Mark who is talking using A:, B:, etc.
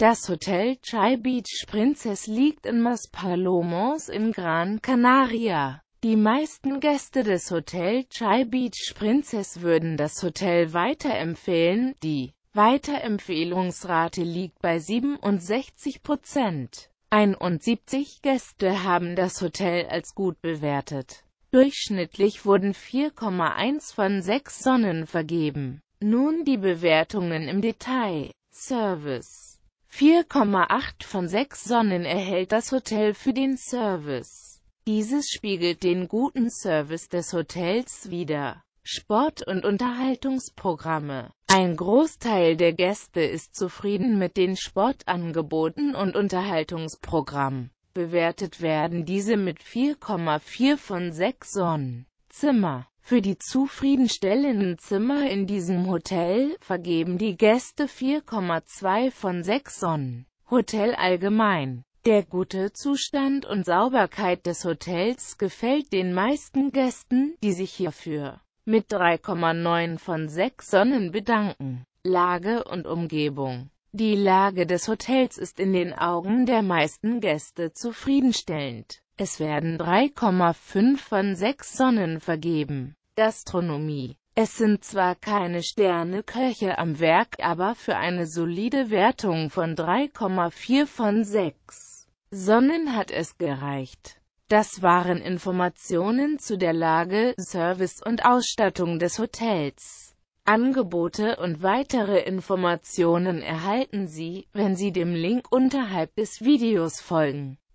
A: Das Hotel Chai Beach Princess liegt in Mas Palomos in Gran Canaria. Die meisten Gäste des Hotel Chai Beach Princess würden das Hotel weiterempfehlen, die Weiterempfehlungsrate liegt bei 67 Prozent. 71 Gäste haben das Hotel als gut bewertet. Durchschnittlich wurden 4,1 von 6 Sonnen vergeben. Nun die Bewertungen im Detail. Service 4,8 von 6 Sonnen erhält das Hotel für den Service. Dieses spiegelt den guten Service des Hotels wider. Sport- und Unterhaltungsprogramme. Ein Großteil der Gäste ist zufrieden mit den Sportangeboten und Unterhaltungsprogrammen. Bewertet werden diese mit 4,4 von 6 Sonnen. Zimmer für die zufriedenstellenden Zimmer in diesem Hotel vergeben die Gäste 4,2 von 6 Sonnen. Hotel allgemein. Der gute Zustand und Sauberkeit des Hotels gefällt den meisten Gästen, die sich hierfür mit 3,9 von 6 Sonnen bedanken. Lage und Umgebung Die Lage des Hotels ist in den Augen der meisten Gäste zufriedenstellend. Es werden 3,5 von 6 Sonnen vergeben. Gastronomie es sind zwar keine Sterneköche am Werk, aber für eine solide Wertung von 3,4 von 6 Sonnen hat es gereicht. Das waren Informationen zu der Lage, Service und Ausstattung des Hotels. Angebote und weitere Informationen erhalten Sie, wenn Sie dem Link unterhalb des Videos folgen.